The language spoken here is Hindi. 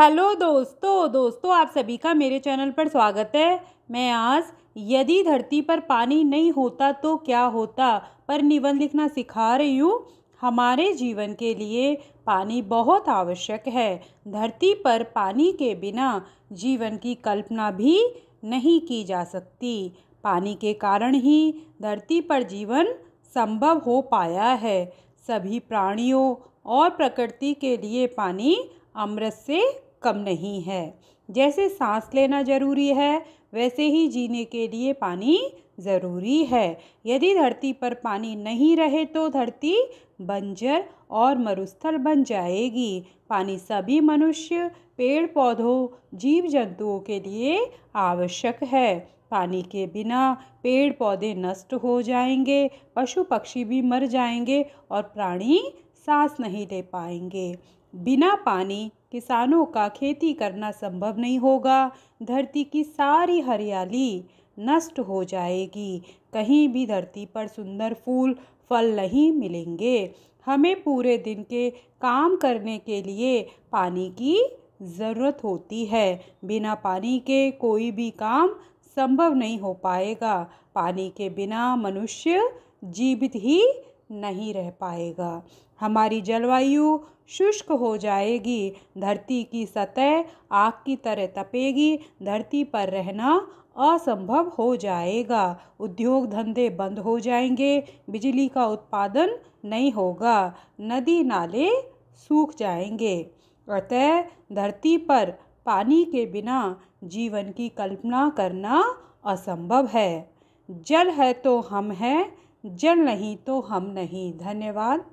हेलो दोस्तों दोस्तों आप सभी का मेरे चैनल पर स्वागत है मैं आज यदि धरती पर पानी नहीं होता तो क्या होता पर निबंध लिखना सिखा रही हूँ हमारे जीवन के लिए पानी बहुत आवश्यक है धरती पर पानी के बिना जीवन की कल्पना भी नहीं की जा सकती पानी के कारण ही धरती पर जीवन संभव हो पाया है सभी प्राणियों और प्रकृति के लिए पानी अमृत से कम नहीं है जैसे सांस लेना ज़रूरी है वैसे ही जीने के लिए पानी ज़रूरी है यदि धरती पर पानी नहीं रहे तो धरती बंजर और मरुस्थल बन जाएगी पानी सभी मनुष्य पेड़ पौधों जीव जंतुओं के लिए आवश्यक है पानी के बिना पेड़ पौधे नष्ट हो जाएंगे पशु पक्षी भी मर जाएंगे और प्राणी सांस नहीं ले पाएंगे बिना पानी किसानों का खेती करना संभव नहीं होगा धरती की सारी हरियाली नष्ट हो जाएगी कहीं भी धरती पर सुंदर फूल फल नहीं मिलेंगे हमें पूरे दिन के काम करने के लिए पानी की ज़रूरत होती है बिना पानी के कोई भी काम संभव नहीं हो पाएगा पानी के बिना मनुष्य जीवित ही नहीं रह पाएगा हमारी जलवायु शुष्क हो जाएगी धरती की सतह आग की तरह तपेगी धरती पर रहना असंभव हो जाएगा उद्योग धंधे बंद हो जाएंगे बिजली का उत्पादन नहीं होगा नदी नाले सूख जाएंगे अतः धरती पर पानी के बिना जीवन की कल्पना करना असंभव है जल है तो हम हैं जड़ नहीं तो हम नहीं धन्यवाद